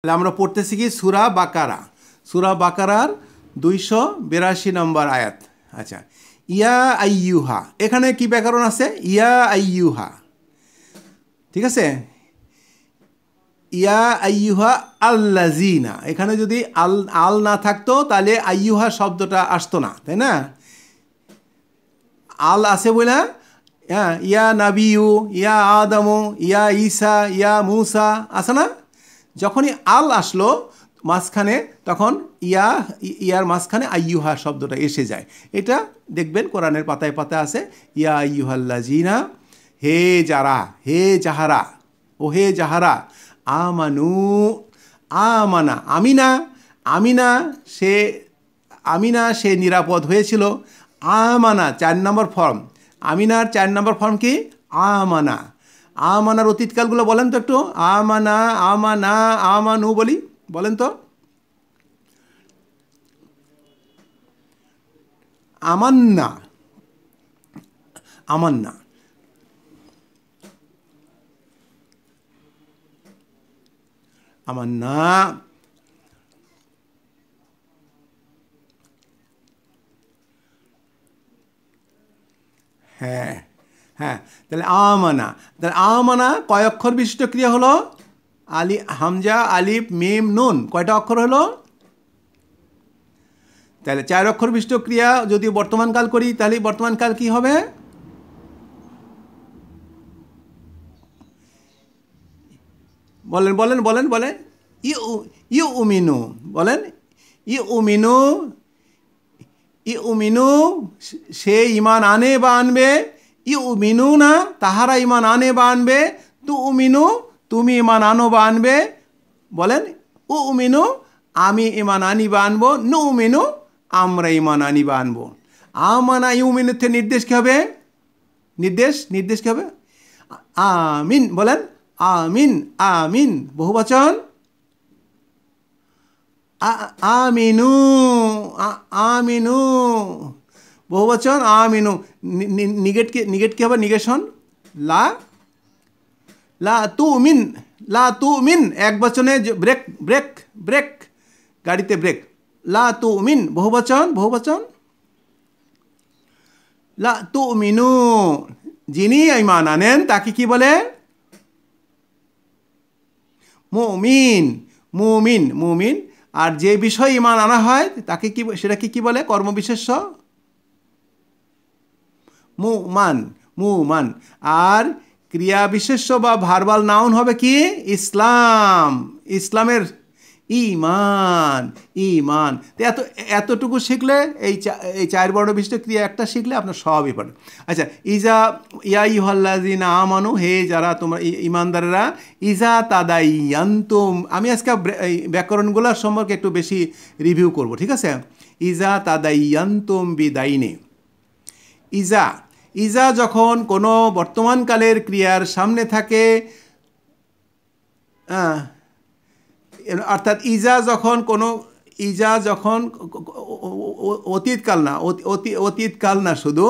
তাহলে আমরা পড়তেছি কি সুরা বাকারা সুরা বাকারার দুইশো বিরাশি নম্বর আয়াত আচ্ছা ইয়া আইয়ুহা এখানে কি ব্যাকরণ আছে ইয়া আইয়ুহা ঠিক আছে ইয়া আইয়ুহা আল্লাজিনা এখানে যদি আল আল না থাকতো তাহলে আইয়ুহা শব্দটা আসতো না তাই না আল আছে বলে হ্যাঁ ইয়া নাবিউ ইয়া আদামু ইয়া ঈসা ইয়া মুসা আছে না যখনই আল আসলো মাঝখানে তখন ইয়া ইয়ার মাঝখানে আইয়ুহা শব্দটা এসে যায় এটা দেখবেন কোরআনের পাতায় পাতা আছে ইয়া আইয়ুহাল্লা জিনা হে যারা হে যাহারা ও হে যাহারা আমানু আমানা আমিনা আমিনা সে আমিনা সে নিরাপদ হয়েছিল আমানা চার নম্বর ফর্ম আমিনার চার নম্বর ফর্ম কি আমানা আমানার অতীতকালগুলো বলেন তো একটু আমানা আমানা আমানু বলি বলেন তো আমান্না আমান্না আমান্না তাহলে আমানা তাহলে আমানা কয় অক্ষর বিশিষ্ট ক্রিয়া হলো আলি হামজা আলিফ মেম নুন কয়টা অক্ষর হলো তাহলে চার অক্ষর বিশিষ্ট ক্রিয়া যদি বর্তমানকাল করি তাহলে বর্তমানকাল কি হবে বলেন বলেন বলেন বলেন ই ই উমিনু বলেন ই উমিনু ই উমিনু সে ইমান আনে বা আনবে ইউ মিনু না তাহারা ইমান আনে বা আনবে তু মিনু তুমি ইমান আনো বা আনবে বলেন উ মিনু আমি ইমান আনি বা আনবো নু মিনু আমরা ইমান আনি বা আনবো আমানা ইউ মিনুতে নির্দেশ কী হবে নির্দেশ নির্দেশ কী হবে আমিন বলেন আমিন আমিন বহু বচন আমিনু আমিনু বহুবচন আমিনু নিগেট কি নিগেট কী হবে নিগেশন লা লা তু মিন লা তু মিন এক বচনে ব্রেক ব্রেক ব্রেক গাড়িতে ব্রেক লা তু মিন বহুবচন বহুবচন লা তু মিনু যিনি ইমান আনেন তাকে কি বলে মুমিন মুমিন মুমিন আর যে বিষয়ে ইমান আনা হয় তাকে কি সেটাকে কি বলে কর্মবিশেষ্য মুমান মুমান আর ক্রিয়া বিশেষ্য বা ভার্বাল নাউন হবে কি ইসলাম ইসলামের ইমান ইমান তো এত এতটুকু শিখলে এই এই চার বর্ণ বিশিষ্ট ক্রিয়া একটা শিখলে আপনার সবই পারে আচ্ছা ইজা ইয়া ইহল্লাজিনা আমানু হে যারা তোমার ইমানদারেরা ইজা তাদা ইয়ান্তুম আমি আজকে ব্যাকরণগুলোর সম্পর্কে একটু বেশি রিভিউ করব ঠিক আছে ইজা তাদা ইয়ান্তুম বিদাইনে ইজা ইজা যখন কোনো বর্তমানকালের ক্রিয়ার সামনে থাকে অর্থাৎ ইজা যখন কোনো ইজা যখন অতীতকাল না অতীতকাল না শুধু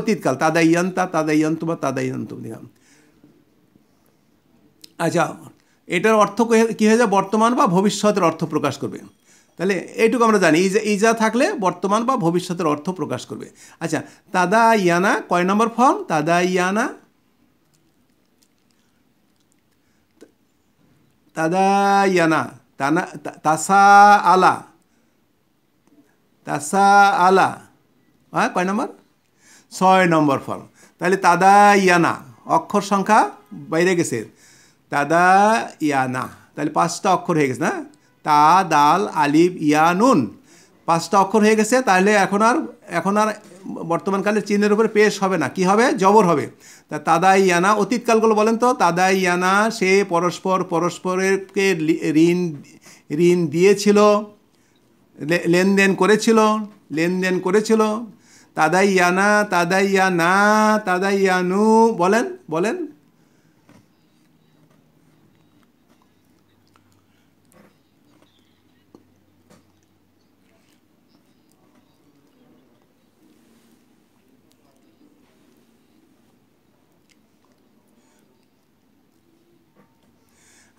অতীতকাল তাদাইয়ন্তা ইয়ন্ত বা ইয়ন্ত আচ্ছা এটার অর্থ কী হয়ে যায় বর্তমান বা ভবিষ্যতের অর্থ প্রকাশ করবে তাহলে এইটুকু আমরা জানি ইজা ইজা থাকলে বর্তমান বা ভবিষ্যতের অর্থ প্রকাশ করবে আচ্ছা তাদা ইয়ানা কয় নম্বর ফর্ম তাদা ইয়ানা তাদা ইয়ানা তানা তাসা আলা তাসা আলা হ্যাঁ কয় নম্বর ছয় নম্বর ফর্ম তাহলে তাদা ইয়ানা অক্ষর সংখ্যা বাইরে গেছে তাদা ইয়ানা তাহলে পাঁচটা অক্ষর হয়ে গেছে না তা দাল আলিব ইয়া নুন পাঁচটা অক্ষর হয়ে গেছে তাহলে এখন আর এখন আর বর্তমানকালে চিহ্নের উপরে পেশ হবে না কি হবে জবর হবে তা তাদাই ইয়ানা অতীতকালগুলো বলেন তো তাদাই ইয়ানা সে পরস্পর পরস্পরেরকে ঋণ ঋণ দিয়েছিল লেনদেন করেছিল লেনদেন করেছিল তাদাই ইয়ানা তাদাই ইয়ানা তাদাই ইয়ানু বলেন বলেন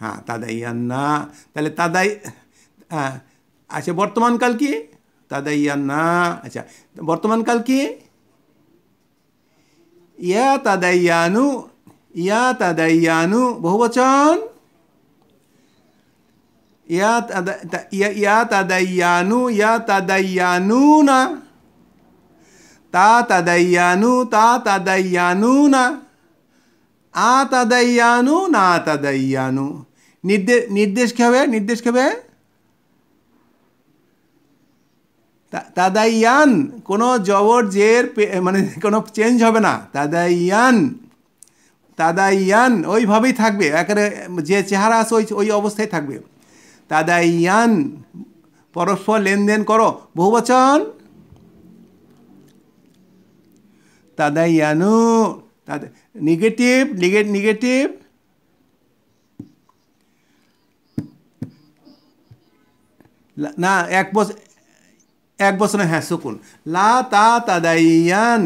हाँ तदैयन्ना तेल तदै अच्छा बर्तमानकाल की तदैयन्ना अच्छा बर्तमानकाल की या तदैयानु या तदैयानु बहुवचन या तदैयानु या तदैयानून ता तदैयानु ता तदैयानून आ तदैयानु ना तदैयानु ता নির্দেশ নির্দেশ কী হবে নির্দেশ খাবে তাদাইয়ান কোনো জবর জের মানে কোনো চেঞ্জ হবে না তাদাইয়ান তাদাইয়ান ওইভাবেই থাকবে একেবারে যে চেহারা আছে ওই ওই অবস্থায় থাকবে তাদাইয়ান পরস্পর লেনদেন করো বহু বচন তাদাইয়ানু তাদের নেগেটিভ নেগেটিভ না এক বছর এক বছরে হ্যাঁ শকুন লা তা তাদাইয়ান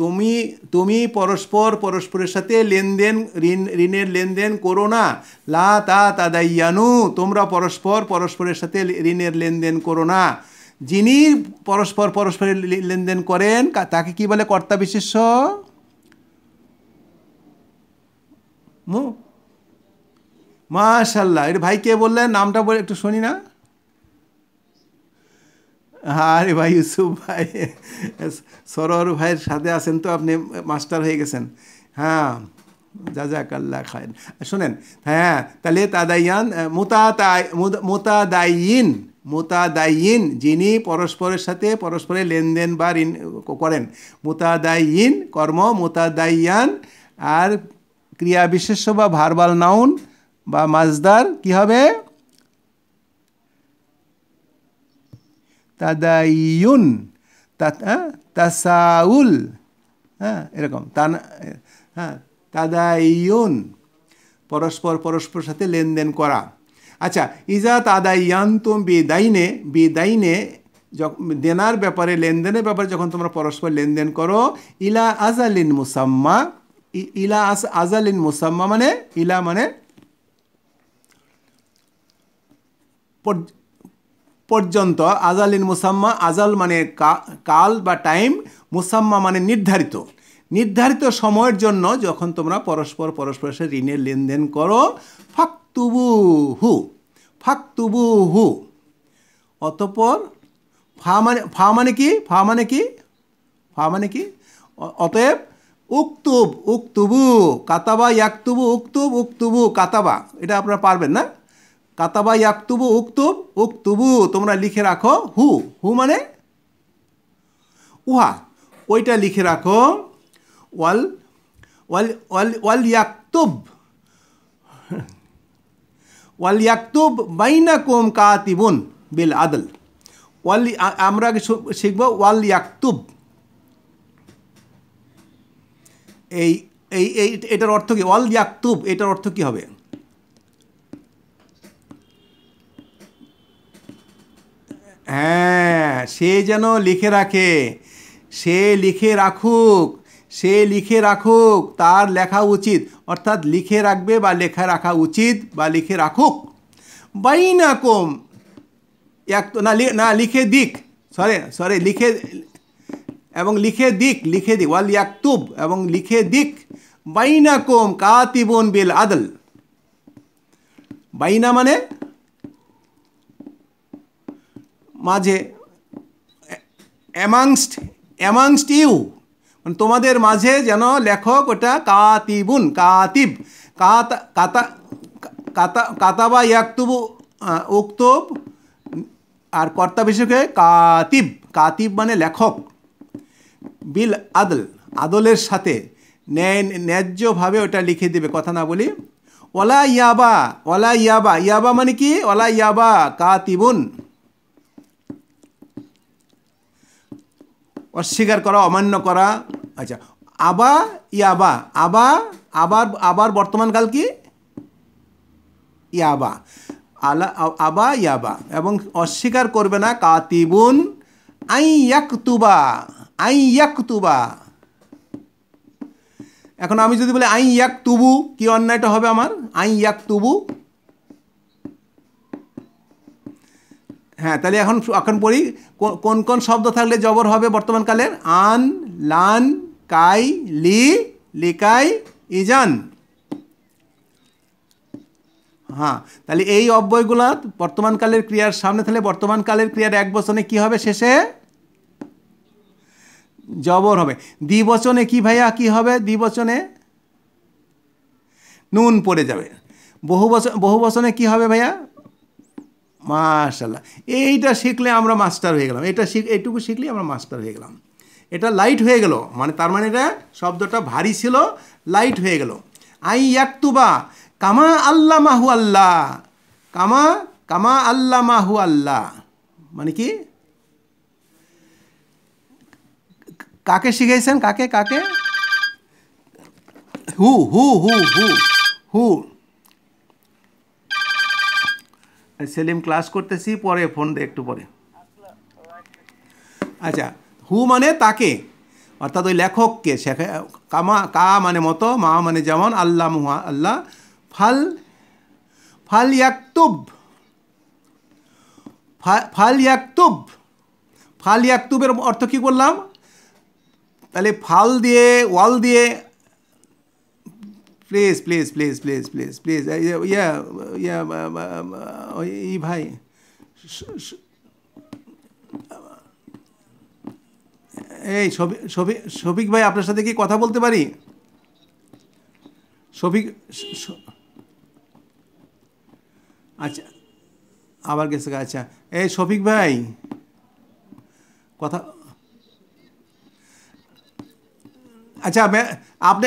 তুমি তুমি পরস্পর পরস্পরের সাথে লেনদেন ঋণ ঋণের লেনদেন করো না লা তা তাদাইয়ানু তোমরা পরস্পর পরস্পরের সাথে ঋণের লেনদেন করো না যিনি পরস্পর পরস্পরের লেনদেন করেন তাকে কি বলে কর্তা বিশেষ্য মাশাল্লাহ এটা ভাই কে বললেন নামটা বলে একটু শুনি না আরে ভাই ইউসুফ ভাই সরোয়ার ভাইয়ের সাথে আছেন তো আপনি মাস্টার হয়ে গেছেন হ্যাঁ যা যা কাল্লা খায় শোনেন হ্যাঁ তাহলে তাদাইয়ান মোতা দায়ীন যিনি পরস্পরের সাথে পরস্পরের লেনদেন বা ঋণ করেন মোতা দায়ীন কর্ম দায়ীয়ান আর ক্রিয়া বিশেষ্য বা ভারবাল নাউন বা মাজদার কি হবে তাদাইয়ুন হ্যাঁ, তাসাউল হ্যাঁ এরকম তা হ্যাঁ তাদাইয়ুন পরস্পর পরস্পর সাথে লেনদেন করা আচ্ছা ইজা তাদাইয়ান্তুম বেদাইনে বেদাইনে দেনার ব্যাপারে লেনদেনের ব্যাপারে যখন তোমরা পরস্পর লেনদেন করো ইলা আজালিন মুসাম্মা ইলা আস আজালিন মুসাম্মা মানে ইলা মানে পর্যন্ত আজালিন মুসাম্মা আজাল মানে কাল বা টাইম মুসাম্মা মানে নির্ধারিত নির্ধারিত সময়ের জন্য যখন তোমরা পরস্পর পরস্পরের সাথে ঋণের লেনদেন করো ফাকতুবু হু ফাকতুবু হু অতপর ফা মানে ফা মানে কি ফা মানে কি ফা মানে কি অতএব উক্তুব উক্তুবু কাতাবা ইয়াকতুবু উক্তুব উক্তুবু কাতাবা এটা আপনারা পারবেন না কাতাবা ইয়াকতুবু উক্তুব উক্তুবু তোমরা লিখে রাখো হু হু মানে উহা ওইটা লিখে রাখো ওয়াল ওয়াল ওয়াল ওয়াল ইয়াকতুব ওয়াল ইয়াকতুব বাইনাকুম কাতিবুন বিল আদল ওয়াল আমরা শিখব ওয়াল ইয়াকতুব এই এই এটার অর্থ কি ওয়াল ইয়াকতুব এটার অর্থ কী হবে হ্যাঁ সে যেন লিখে রাখে সে লিখে রাখুক সে লিখে রাখুক তার লেখা উচিত অর্থাৎ লিখে রাখবে বা লেখা রাখা উচিত বা লিখে রাখুক বাই না কম এক না না লিখে দিক সরে সরে লিখে এবং লিখে দিক লিখে দিক ওয়াল ইয়াকতুব এবং লিখে দিক বাইনা কম কাতিবন বিল আদল বাইনা মানে মাঝে অ্যামাংস্ট অ্যামাংস্ট ইউ মানে তোমাদের মাঝে যেন লেখক ওটা কাতিবুন কাতিব কাতা কাতা কাতা বা ইয়াকতুবু উক্তব আর কর্তা বিশেষকে কাতিব কাতিব মানে লেখক বিল আদল আদলের সাথে ন্যায় ন্যায্যভাবে ওটা লিখে দেবে কথা না বলি ওলা ইয়াবা ওলা ইয়াবা ইয়াবা মানে কি ওলা ইয়াবা কাতিবুন অস্বীকার করা অমান্য করা আচ্ছা আবা ইয়াবা আবা আবার আবার বর্তমানকাল কি ইয়াবা আলা আবা ইয়াবা এবং অস্বীকার করবে না কাতিবুন আই ইয়াকুবা আই ইয়াকুবা এখন আমি যদি বলি আই ইয়াক তুবু কি অন্যায়টা হবে আমার আই ইয়াক তুবু হ্যাঁ তাহলে এখন এখন পড়ি কোন কোন শব্দ থাকলে জবর হবে বর্তমানকালের আন লান কাই লি লিকাই ইজান হ্যাঁ তাহলে এই অব্যয়গুলা বর্তমানকালের ক্রিয়ার সামনে থাকলে বর্তমানকালের ক্রিয়ার এক বছরে কি হবে শেষে জবর হবে দ্বিবচনে কি ভাইয়া কি হবে দ্বিবচনে নুন পড়ে যাবে বহু বছর বহু বছরে কী হবে ভাইয়া মাশাল্লাহ এইটা শিখলে আমরা মাস্টার হয়ে গেলাম এটা শিখ এইটুকু শিখলেই আমরা মাস্টার হয়ে গেলাম এটা লাইট হয়ে গেল মানে তার মানে এটা শব্দটা ভারী ছিল লাইট হয়ে গেল আই ইয়াক্তুবা কামা আল্লাহ মাহু আল্লাহ কামা কামা আল্লাহ মাহু আল্লাহ মানে কি কাকে শিখেছেন কাকে কাকে হু হু হু হু হু সেলিম ক্লাস করতেছি পরে ফোন দে একটু পরে আচ্ছা হু মানে তাকে অর্থাৎ ওই লেখককে শেখে কামা কা মানে মতো মা মানে যেমন আল্লাহ মুহা আল্লাহ ফাল ফাল ইয়াকতুব ফাল ইয়াকতুব ফাল ইয়াকতুবের অর্থ কী করলাম তাহলে ফাল দিয়ে ওয়াল দিয়ে please please please please please please ইয়া ইয়া ই ভাই এই শফিক ভাই আপনার সাথে কি কথা বলতে পারি শফিক আচ্ছা আবার গেছে আচ্ছা এই শফিক ভাই কথা আচ্ছা আপনি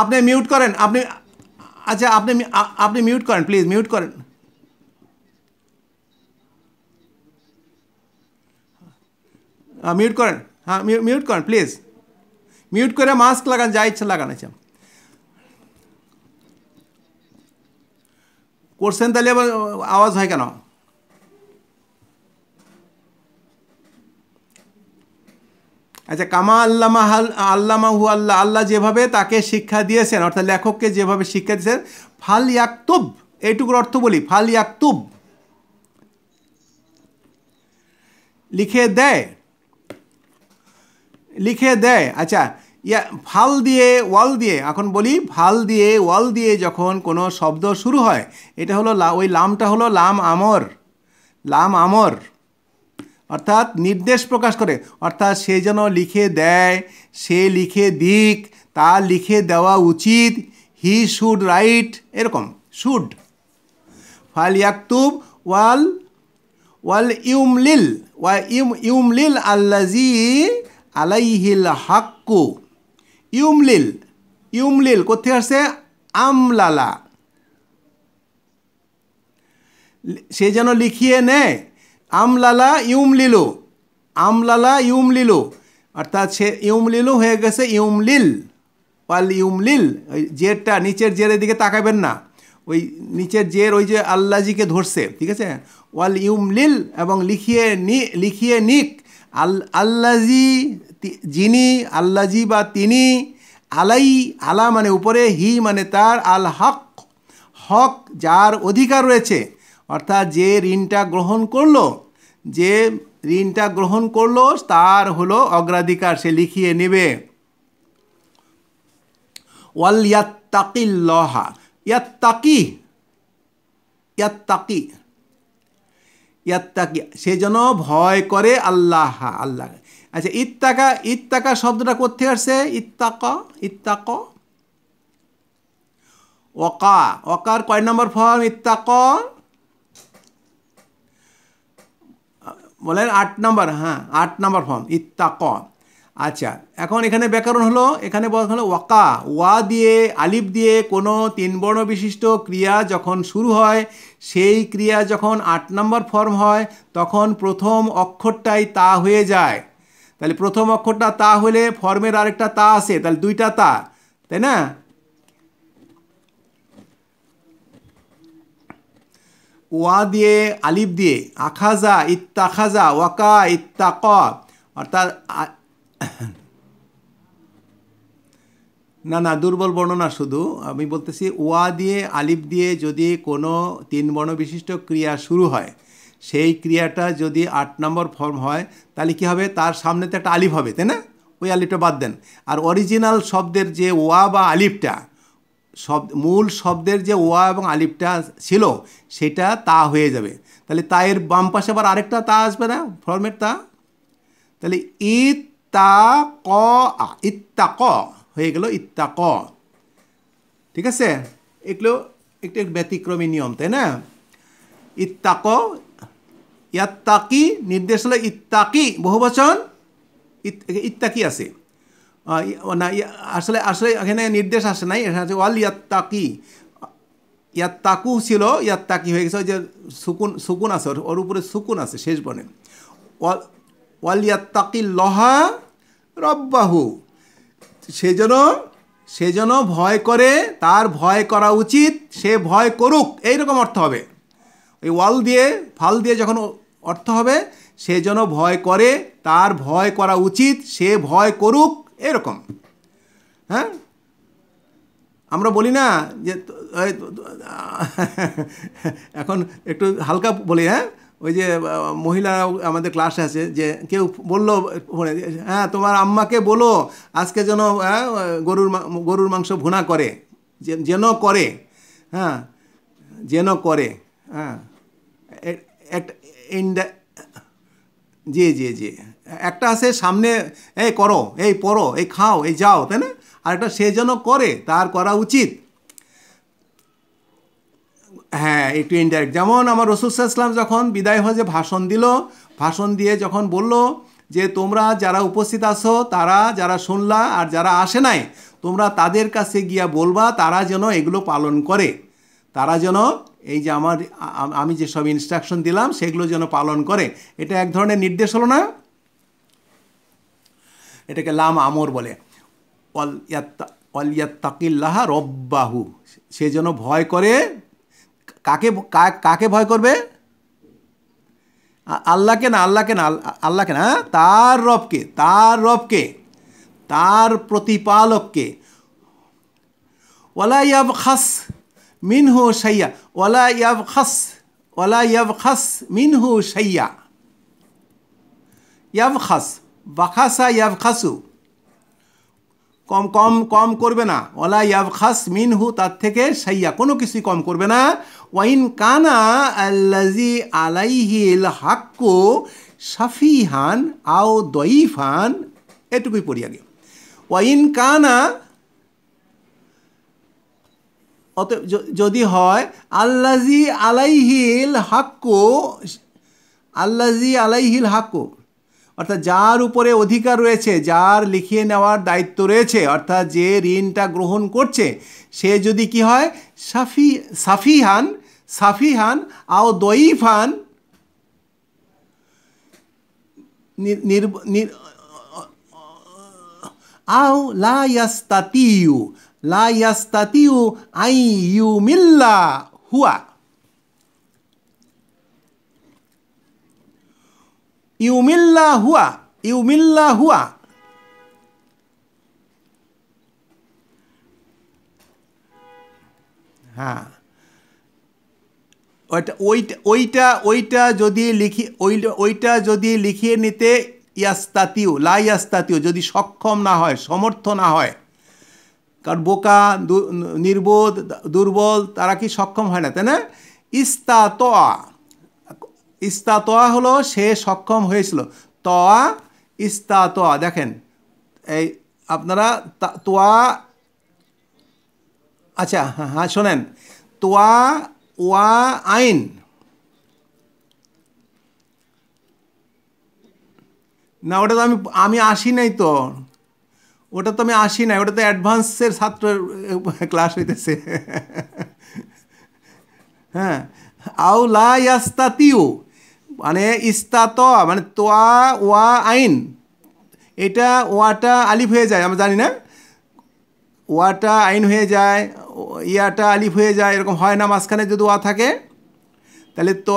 আপনি মিউট করেন আপনি আচ্ছা আপনি আপনি মিউট করেন প্লিজ মিউট করেন মিউট করেন হ্যাঁ মিউট করেন প্লিজ হ্যাঁ, মিউট করে মাস্ক লাগান যা ইচ্ছা লাগান আচ্ছা কোশ্চেন তাহলে আবার আওয়াজ হয় কেন আচ্ছা কামা আল্লামা হাল আল্লামা হু আল্লাহ আল্লাহ যেভাবে তাকে শিক্ষা দিয়েছেন অর্থাৎ লেখককে যেভাবে শিক্ষা দিয়েছেন ফাল ইয়াকতুব এইটুকুর অর্থ বলি ফাল ইয়াকতুব লিখে দেয় লিখে দেয় আচ্ছা ইয়া ফাল দিয়ে ওয়াল দিয়ে এখন বলি ফাল দিয়ে ওয়াল দিয়ে যখন কোনো শব্দ শুরু হয় এটা হলো ওই লামটা হলো লাম আমর লাম আমর অর্থাৎ নির্দেশ প্রকাশ করে অর্থাৎ সে যেন লিখে দেয় সে লিখে দিক তা লিখে দেওয়া উচিত হি শুড রাইট এরকম শুড ফাল ইয়াক্তুব ওয়াল ওয়াল ইউম লিল ওয়া ইউম ইউম লিল আল্লাজি আলাইহিল হাক্কু ইউম লিল কোথায় আসছে আমলালা সে যেন লিখিয়ে নেয় আমলালা ইউম লিলো আমলালা ইউম লিলো অর্থাৎ সে ইউম লিলো হয়ে গেছে ইউম লিল পাল ইউম লিল ওই জেরটা নিচের জেরের দিকে তাকাবেন না ওই নিচের জের ওই যে আল্লাজিকে ধরছে ঠিক আছে ওয়াল ইউম লিল এবং লিখিয়ে নি লিখিয়ে নিক আল আল্লাজি যিনি আল্লাজি বা তিনি আলাই আলা মানে উপরে হি মানে তার আল হক হক যার অধিকার রয়েছে অর্থাৎ যে ঋণটা গ্রহণ করলো যে ঋণটা গ্রহণ করলো তার হলো অগ্রাধিকার সে লিখিয়ে নেবে ওয়াল ইয়াত্তাকিল্লহা ইয়াত্তাকি ইয়াত্তাকি ইয়াত্তাকি সে যেন ভয় করে আল্লাহ আল্লাহ আচ্ছা ইত্তাকা ইত্তাকা শব্দটা কোথেকে আসছে ইত্তাক ইত্তাক ওকা ওকার কয় নম্বর ফর্ম ইত্তাকর বলেন আট নাম্বার হ্যাঁ আট নাম্বার ফর্ম ইত্তাক আচ্ছা এখন এখানে ব্যাকরণ হলো এখানে বলা হলো ওয়াকা ওয়া দিয়ে আলিফ দিয়ে কোনো তিন বর্ণ বিশিষ্ট ক্রিয়া যখন শুরু হয় সেই ক্রিয়া যখন আট নম্বর ফর্ম হয় তখন প্রথম অক্ষরটাই তা হয়ে যায় তাহলে প্রথম অক্ষরটা তা হলে ফর্মের আরেকটা তা আছে তাহলে দুইটা তা তাই না ওয়া দিয়ে আলিফ দিয়ে আখাজা ইত্তাখাজা ওয়াকা ইত্তাক অর্থাৎ না না দুর্বল বর্ণনা শুধু আমি বলতেছি ওয়া দিয়ে আলিফ দিয়ে যদি কোনো তিন বর্ণ বিশিষ্ট ক্রিয়া শুরু হয় সেই ক্রিয়াটা যদি আট নম্বর ফর্ম হয় তাহলে কী হবে তার সামনেতে একটা আলিফ হবে তাই না ওই আলিফটা বাদ দেন আর অরিজিনাল শব্দের যে ওয়া বা আলিফটা শব্দ মূল শব্দের যে ওয়া এবং আলিফটা ছিল সেটা তা হয়ে যাবে তাহলে তা এর বাম পাশে আবার আরেকটা তা আসবে না ফর্মের তা তাহলে ইত্তা ক ইত্তা ক হয়ে গেল ইত্তা ক ঠিক আছে এগুলো একটু ব্যতিক্রমী নিয়ম তাই না ইত্তাক ইয়াত্তাকি নির্দেশ হলো ইত্তাকি বহুবচন ইত্তাকি আছে না আসলে আসলে এখানে নির্দেশ আসে নাই এখানে আছে ওয়াল ইয়াত্তাকি ইয়াত্তাকু ছিল ইয়াত্তাকি হয়ে গেছে যে সুকুন সুকুন আছে ওর উপরে সুকুন আছে শেষ বনে ওয়াল ওয়াল ইয়াত্তাকি লহা রব্বাহু সেজন্য যেন ভয় করে তার ভয় করা উচিত সে ভয় করুক এইরকম অর্থ হবে ওই ওয়াল দিয়ে ফাল দিয়ে যখন অর্থ হবে সে যেন ভয় করে তার ভয় করা উচিত সে ভয় করুক এরকম হ্যাঁ আমরা বলি না যে এখন একটু হালকা বলি হ্যাঁ ওই যে মহিলা আমাদের ক্লাসে আছে যে কেউ বললো ফোনে হ্যাঁ তোমার আম্মাকে বলো আজকে যেন হ্যাঁ, গরুর গরুর মাংস ভুনা করে যেন করে হ্যাঁ যেন করে হ্যাঁ একটা জি জি জি একটা আছে সামনে এই করো এই পড়ো এই খাও এই যাও তাই না আর একটা সে যেন করে তার করা উচিত হ্যাঁ একটু ইনডাইরেক্ট যেমন আমার রসুল ইসলাম যখন বিদায় হজে ভাষণ দিল ভাষণ দিয়ে যখন বলল যে তোমরা যারা উপস্থিত আছো তারা যারা শুনলা আর যারা আসে নাই তোমরা তাদের কাছে গিয়া বলবা তারা যেন এগুলো পালন করে তারা যেন এই যে আমার আমি যে সব ইনস্ট্রাকশন দিলাম সেগুলো যেন পালন করে এটা এক ধরনের নির্দেশ হলো না এটাকে লাম আমর বলে অলিয়াত্তাকিল্লাহা রব্বাহু সে যেন ভয় করে কাকে কাকে ভয় করবে আল্লাহকে না আল্লাহকে না আল্লাহকে না তার রবকে তার রবকে তার প্রতিপালককে ওলাইয়াব খাস মিনহু সাইয়া ওয়ালা ইয়াব খাস ওয়ালা ইয়াব খাস মিনহু সাইয়া ইয়াব খাস বাখাসা ইয়াব খাসু কম কম কম করবে না ওলা ইয়াব খাস মিনহু তার থেকে সাইয়া কোনো কিছুই কম করবে না ওয়াইন কানা আল্লাজি আলাইহিল হাক্কু সাফিহান আও দইফান এটুকুই পড়িয়া আগে ওয়াইন কানা অতএব যদি হয় আল্লাজি আলাইহিল হাক্কো আল্লাজি আলাইহিল হাক্কো অর্থাৎ যার উপরে অধিকার রয়েছে যার লিখিয়ে নেওয়ার দায়িত্ব রয়েছে অর্থাৎ যে ঋণটা গ্রহণ করছে সে যদি কি হয় সাফি সাফিহান সাফিহান আও দইফান আও লা লাইয়াস্তাতিউ আই ইউ মিল্লা হুয়া ইউমিল্লা হুয়া ইউমিল্লা হুয়া হ্যাঁ ওইটা ওইটা ওইটা ওইটা যদি লিখি ওইটা যদি লিখিয়ে নিতে ইয়াস্তাতিউ লা ইয়াস্তাতিউ যদি সক্ষম না হয় সমর্থ না হয় কারণ বোকা নির্বোধ দুর্বল তারা কি সক্ষম হয় না তাই না ইস্তা তোয়া ইস্তা তোয়া হলো সে সক্ষম হয়েছিল তোয়া ইস্তা তোয়া দেখেন এই আপনারা তোয়া আচ্ছা হ্যাঁ হ্যাঁ শোনেন তোয়া ওয়া আইন না ওটা তো আমি আমি আসি নাই তো ওটা তো আমি আসি না ওটা তো অ্যাডভান্সের ছাত্রের ক্লাস হইতেছে হ্যাঁ আও লাস্তাতিও মানে ইস্তাত মানে তোয়া ওয়া আইন এটা ওয়াটা আলিফ হয়ে যায় আমরা জানি না ওয়াটা আইন হয়ে যায় ইয়াটা আলিফ হয়ে যায় এরকম হয় না মাঝখানে যদি ওয়া থাকে তাহলে তো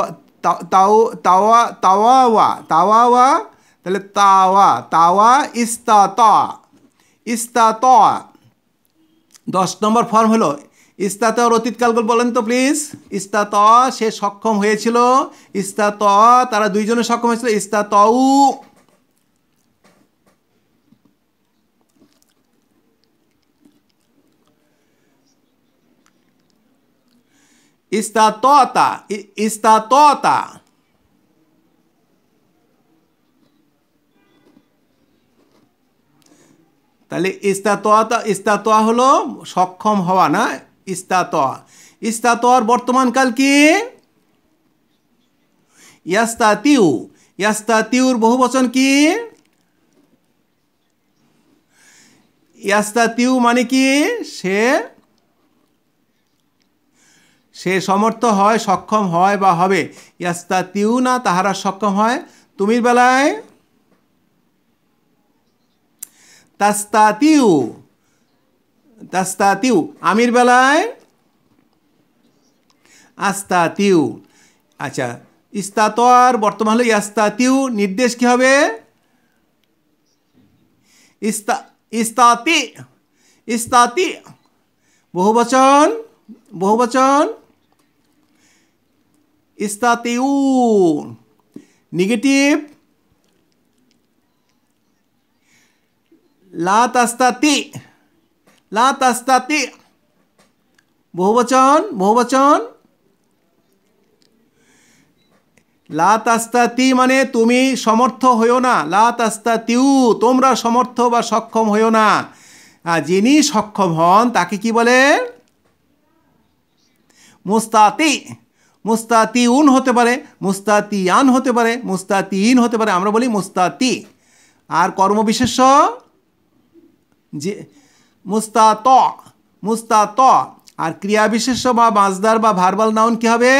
তাও তাওয়া তাওয়া ওয়া তাওয়া ওয়া তাহলে তাওয়া তাওয়া ইস্তাত ইস্তাত দশ নম্বর ফর্ম হলো ইস্তাত অতীতকাল বলেন তো প্লিজ ইস্তাত সে সক্ষম হয়েছিল ইস্তাত তারা দুইজনে সক্ষম হয়েছিল ইস্তাত ইস্তাতা ইস্তাতা তাহলে ইস্তাতোয়া তা ইস্তাতোয়া হলো সক্ষম হওয়া না ইস্তাতোয়া ইস্তাতোয়ার বর্তমানকাল কি ইয়াস্তাতিউ ইয়াস্তাতিউর বহু বচন কি ইয়াস্তাতিউ মানে কি সে সে সমর্থ হয় সক্ষম হয় বা হবে ইয়াস্তাতিউ না তাহারা সক্ষম হয় তুমির বেলায় তাস্তাতিউ তাস্তাতিউ আমির বেলায় আস্তাতিউ আচ্ছা আর বর্তমান হলো ইয়াস্তাতিউ নির্দেশ কী হবে ইস্তা ইস্তাতি ইস্তাতি বহুবচন বহুবচন ইস্তাতিউ নেগেটিভ লা তাস্তাতি লা তাস্তাতি বহুবচন বহুবচন লা তাস্তাতি মানে তুমি সমর্থ হইও না লা তাস্তাতিউ তোমরা সমর্থ বা সক্ষম হইও না যিনি সক্ষম হন তাকে কি বলে মুস্তাতি মুস্তাতি উন হতে পারে মুস্তাতিয়ান হতে পারে মুস্তাতিন ইন হতে পারে আমরা বলি মুস্তাতি আর কর্মবিশেষ্য যে মুস্তাত মুস্তাত আর ক্রিয়া বিশেষ্য বা মাজদার বা ভার্বাল নাউন কী হবে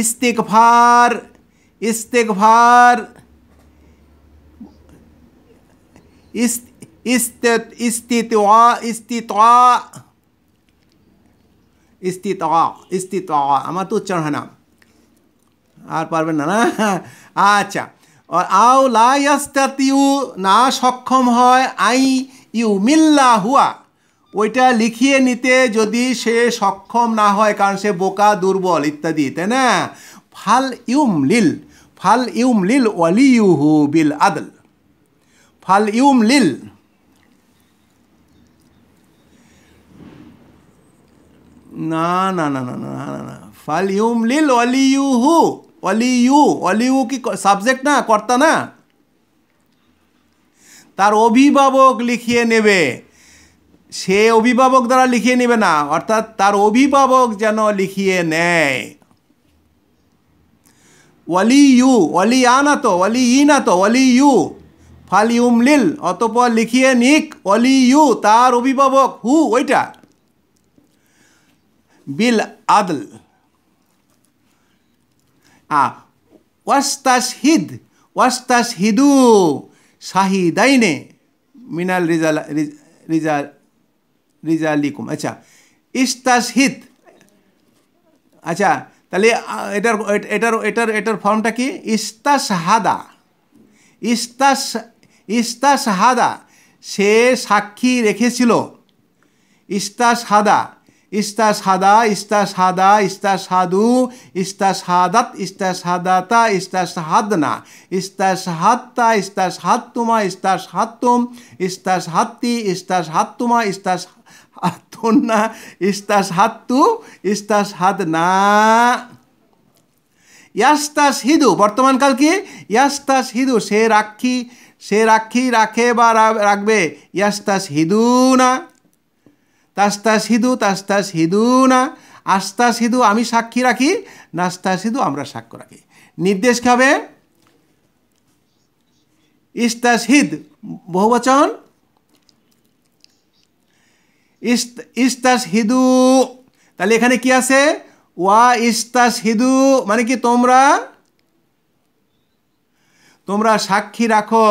ইস্তেকভার ইস্তেকভার আমার তো উচ্চারণ হয় না আর পারবেন না না আচ্ছা আও লাস্তাতিউ না সক্ষম হয় আই ইউ মিল্লা হুয়া ওইটা লিখিয়ে নিতে যদি সে সক্ষম না হয় কারণ সে বোকা দুর্বল ইত্যাদি তাই না ফাল ইউম লিল ফাল ইউম লিল হু বিল আদল ফাল ইউম লিল না না না না না না না ফাল ইউম লিল হু অলি ইউ অলি ইউ কি সাবজেক্ট না কর্তা না তার অভিভাবক লিখিয়ে নেবে সে অভিভাবক দ্বারা লিখিয়ে নেবে না অর্থাৎ তার অভিভাবক যেন লিখিয়ে নেয় অলি ইউ অলি আ না তো অলি ই না তো অলি ইউ ফাল ইউম লিল অতপর লিখিয়ে নিক অলি ইউ তার অভিভাবক হু ওইটা বিল আদল ওয়াস্তাস হিদু শাহিদাইনে মিনাল রিজাল রিজা রিজালিকুম আচ্ছা ইস্তাসহিদ আচ্ছা তাহলে এটার এটার এটার এটার ফর্মটা কি হাদা ইস্তাস হাদা সে সাক্ষী রেখেছিল হাদা इस्तसादा इस्तसादा इस्तसादु इस्तसादत इस्तसादाता इस्तसादना इस्तसादता इस्तसादतुमा इस्तसादतुम इस्तसादती इस्तसादतुमा इस्तसादतुन्ना इस्तसादतु इस्तसादना यस्तास हिदु वर्तमान काल की यस्तास हिदु से राखी से राखी राखे बा राखबे यस्तास हिदु ना তাস্তাস হিদু তাস্তাস হিদু না আস্তাস হিদু আমি সাক্ষী রাখি নাস্তাস হিদু আমরা সাক্ষ্য রাখি নির্দেশ খাবে ইস্তাস হিদ বহুবচন ইস্তাস হিদু তাহলে এখানে কি আছে ওয়া ইস্তাস হিদু মানে কি তোমরা তোমরা সাক্ষী রাখো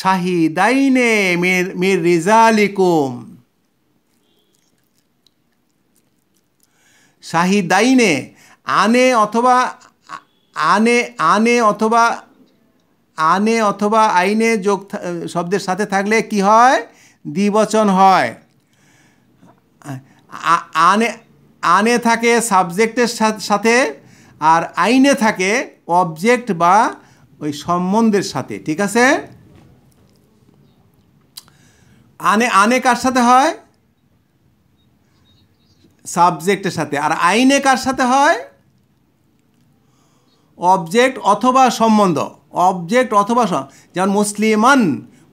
শাহিদাইনে মির মির রিজালিকুম শাহিদাইনে আনে অথবা আনে আনে অথবা আনে অথবা আইনে যোগ শব্দের সাথে থাকলে কি হয় দ্বিবচন হয় আনে আনে থাকে সাবজেক্টের সাথে আর আইনে থাকে অবজেক্ট বা ওই সম্বন্ধের সাথে ঠিক আছে আনে আনে কার সাথে হয় সাবজেক্টের সাথে আর আইনে কার সাথে হয় অবজেক্ট অথবা সম্বন্ধ অবজেক্ট অথবা যেমন মুসলিমান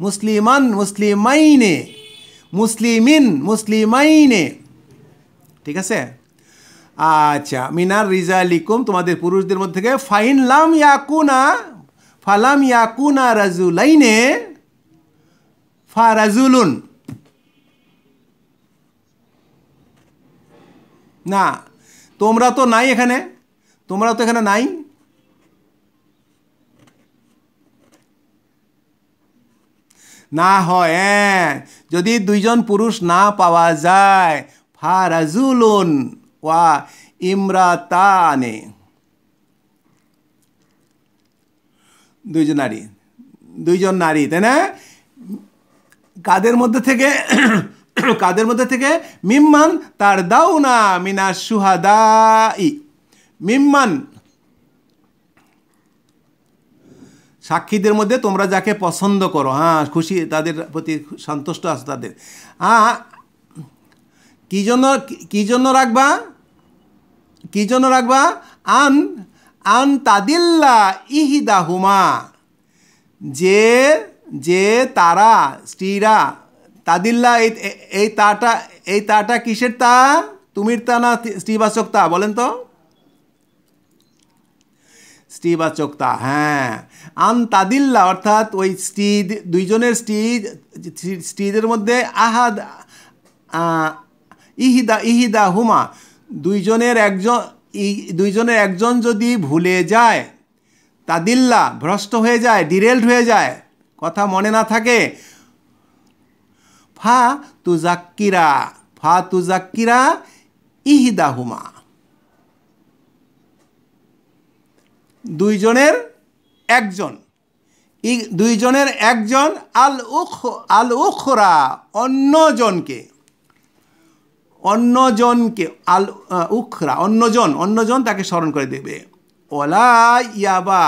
মুসলিমান মুসলিমাইনে মুসলিমিন মুসলিমাইনে ঠিক আছে আচ্ছা মিনার রিজা লিকুম তোমাদের পুরুষদের মধ্যে থেকে ফাইন লাম ইয়াকুনা ফালাম ইয়াকুনা রাজুলাইনে ফা রাজুলুন না তোমরা তো নাই এখানে তোমরা তো এখানে নাই না হয় হ্যাঁ, যদি দুইজন পুরুষ না পাওয়া যায় ফারাজুলুন ওয়া ইমরাতানে দুইজন নারী দুইজন নারী তাই না কাদের মধ্যে থেকে কাদের মধ্যে থেকে মিম্মান তার না মিনা সুহাদাই মিম্মান সাক্ষীদের মধ্যে তোমরা যাকে পছন্দ করো হ্যাঁ খুশি তাদের প্রতি সন্তুষ্ট আছো তাদের হ্যাঁ কী জন্য কী জন্য রাখবা কী জন্য রাখবা আন আন তাদিল্লা হুমা যে যে তারা স্ত্রীরা তাদিল্লা এই এই তাটা এই তাটা কিসের তা তুমির তা না স্ত্রীবাচক তা বলেন তো স্ত্রীবাচক তা হ্যাঁ আন তাদিল্লা অর্থাৎ ওই স্ত্রী দুইজনের স্ত্রী স্ত্রীদের মধ্যে আহাদ ইহিদা ইহিদা হুমা দুইজনের একজন দুইজনের একজন যদি ভুলে যায় তাদিল্লা ভ্রষ্ট হয়ে যায় ডিরেল্ড হয়ে যায় কথা মনে না থাকে ফা তুজাক্কিরা ফা তুজাক্কিরা ইহিদাহুমা দুইজনের একজন দুইজনের একজন আল উখ আল উখরা অন্যজনকে অন্যজনকে আল উখরা অন্যজন অন্যজন তাকে স্মরণ করে দেবে ওলা ইয়াবা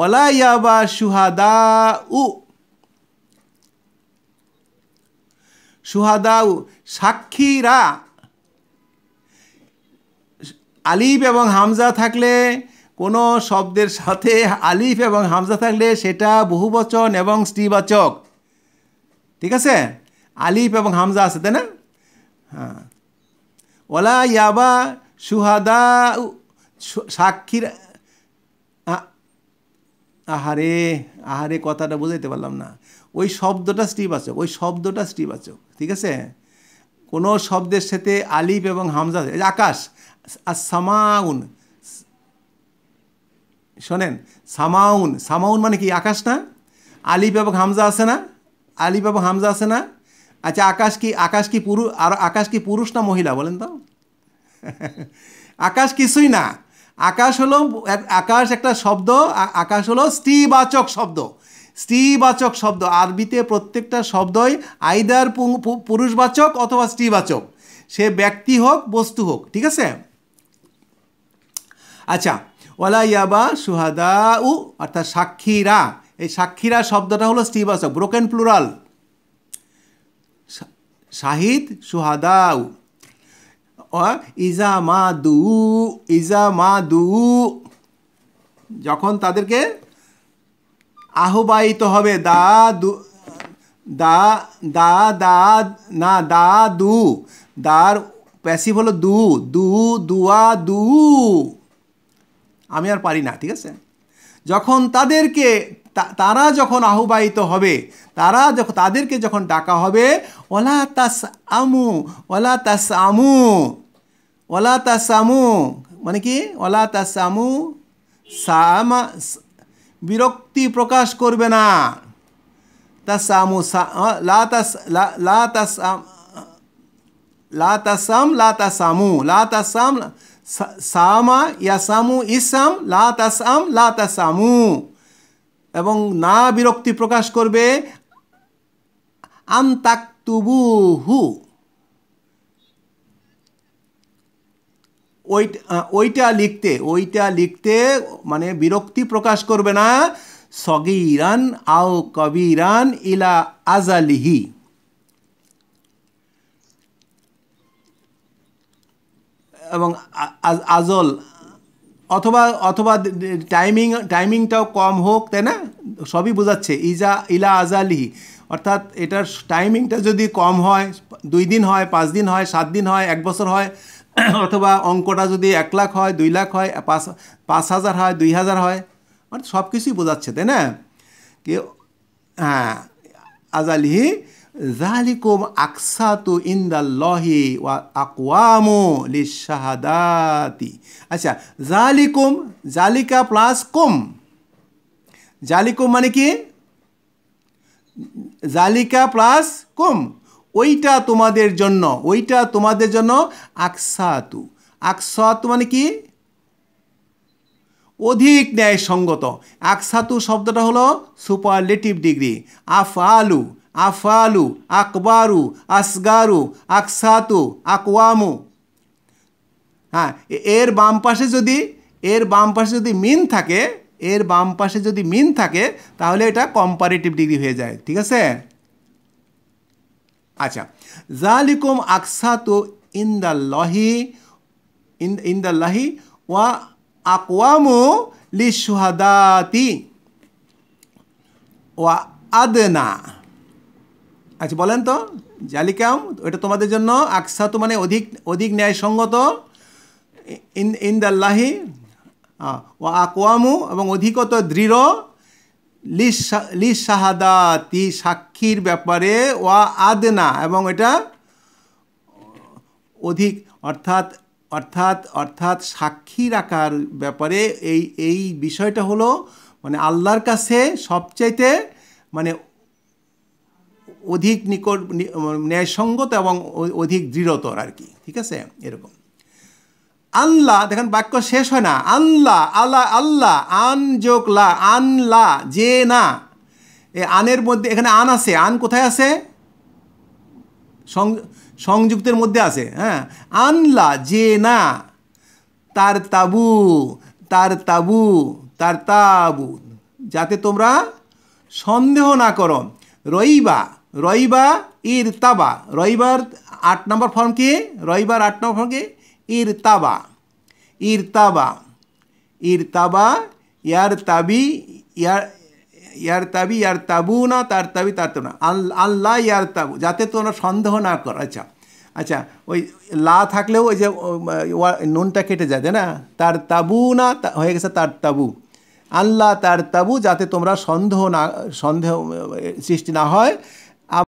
ওলা ইয়াবা সুহাদা উ সুহাদাউ সাক্ষীরা আলিফ এবং হামজা থাকলে কোনো শব্দের সাথে আলিফ এবং হামজা থাকলে সেটা বহুবচন এবং স্ত্রীবাচক ঠিক আছে আলিফ এবং হামজা আছে তাই না হ্যাঁ ওলা ইয়াবা সুহাদা সাক্ষীরা আহারে আহারে কথাটা বুঝাইতে পারলাম না ওই শব্দটা স্ত্রীবাচক ওই শব্দটা স্ত্রীবাচক ঠিক আছে কোনো শব্দের সাথে আলিফ এবং হামজা আকাশ আর সামাউন শোনেন সামাউন সামাউন মানে কি আকাশ না আলিফ এবং হামজা আছে না আলিফ এবং হামজা আছে না আচ্ছা আকাশ কি আকাশ কি পুরুষ আর আকাশ কি পুরুষ না মহিলা বলেন তো আকাশ কিছুই না আকাশ হলো আকাশ একটা শব্দ আকাশ হলো স্ত্রীবাচক শব্দ স্ত্রীবাচক শব্দ আরবিতে প্রত্যেকটা শব্দই আইদার পুরুষবাচক অথবা স্ত্রীবাচক সে ব্যক্তি হোক বস্তু হোক ঠিক আছে আচ্ছা ওলা ইয়াবা সুহাদা উ অর্থাৎ সাক্ষীরা এই সাক্ষীরা শব্দটা হলো স্ত্রীবাচক ব্রোকেন প্লুরাল শাহিদ সুহাদাউ ইজা মা দু ইজা মা দু যখন তাদেরকে আহ্বায়িত হবে দা দু দা দা দা না দা দু দার প্যাসিভ হলো দু দু দুয়া দু আমি আর পারি না ঠিক আছে যখন তাদেরকে তারা যখন আহ্বায়িত হবে তারা যখন তাদেরকে যখন ডাকা হবে ওলা তাস আমু ওলা তাস আমু ওলা তাস আমু মানে কি ওলা তাস আমু সামা বিরক্তি প্রকাশ করবে না তাসামু লাতাস লাতাসাম লাতাসাম লাতাসামু লাতাসাম সামা ইয়াসামু ইসাম লাতাসাম লাতাসামু এবং না বিরক্তি প্রকাশ করবে আন্তাক্তুবুহু ওই ওইটা লিখতে ওইটা লিখতে মানে বিরক্তি প্রকাশ করবে না সগিরান আও কবিরান ইলা আজালিহি এবং আজল অথবা অথবা টাইমিং টাইমিংটাও কম হোক তাই না সবই বোঝাচ্ছে ইজা ইলা আজালিহি অর্থাৎ এটার টাইমিংটা যদি কম হয় দুই দিন হয় পাঁচ দিন হয় সাত দিন হয় এক বছর হয় অথবা অঙ্কটা যদি এক লাখ হয় দুই লাখ হয় পাঁচ পাঁচ হাজার হয় দুই হাজার হয় মানে সব কিছুই বোঝাচ্ছে তাই না কি হ্যাঁ আজালি জালিকুম আকসাতু ইন্দাল্লহি ওয়া লি লিশাহাদাতি আচ্ছা জালিকুম জালিকা প্লাস কুম জালিকুম মানে কি জালিকা প্লাস কুম ওইটা তোমাদের জন্য ওইটা তোমাদের জন্য আকসাতু আকসাতু মানে কি অধিক ন্যায় সঙ্গত আকসাতু শব্দটা হলো সুপারলেটিভ ডিগ্রি আফ আলু আফ আলু আকবারু আসগারু আকসাতু আকওয়ামু হ্যাঁ এর বাম পাশে যদি এর বাম পাশে যদি মিন থাকে এর বাম পাশে যদি মিন থাকে তাহলে এটা কম্পারেটিভ ডিগ্রি হয়ে যায় ঠিক আছে আচ্ছা জালিকুম আকসাতু ইন্দাল্লাহি ইন্দাল্লাহি ওয়া আকওয়ামু লি সুহাদাতি ওয়া আদনা আচ্ছা বলেন তো জালিকাম ওটা তোমাদের জন্য আকসাতু মানে অধিক অধিক ন্যায়সঙ্গত ইন ইন্দাল্লাহি ও আকোয়ামু এবং অধিকত দৃঢ় লি তি সাক্ষীর ব্যাপারে ওয়া আদনা এবং এটা অধিক অর্থাৎ অর্থাৎ অর্থাৎ সাক্ষী রাখার ব্যাপারে এই এই বিষয়টা হলো মানে আল্লাহর কাছে সবচাইতে মানে অধিক নিকট ন্যায়সঙ্গত এবং অধিক দৃঢ়তর আর কি ঠিক আছে এরকম আনলা দেখেন বাক্য শেষ হয় না আনলা আলা আল্লাহ আন যোগলা আনলা যে না এ আনের মধ্যে এখানে আন আছে আন কোথায় আছে সংযুক্তের মধ্যে আছে হ্যাঁ আনলা যে না তার তাবু তার তাবু তার তাবু যাতে তোমরা সন্দেহ না করো রইবা রইবা ইর তাবা রইবার আট নম্বর ফর্ম কি রইবার আট নম্বর ফর্ম কি ইরতাবা ইরতাবা ইরতাবা ইয়ার তাবি ইয়ার ইয়ার তাবি ইয়ার তাবু না তার তাবি তার তাবু না আল্লাহ ইয়ার তাবু যাতে তোমরা সন্দেহ না কর আচ্ছা আচ্ছা ওই লা থাকলেও ওই যে নুনটা কেটে যাবে না তার তাবু না হয়ে গেছে তার তাবু আল্লাহ তার তাবু যাতে তোমরা সন্দেহ না সন্দেহ সৃষ্টি না হয়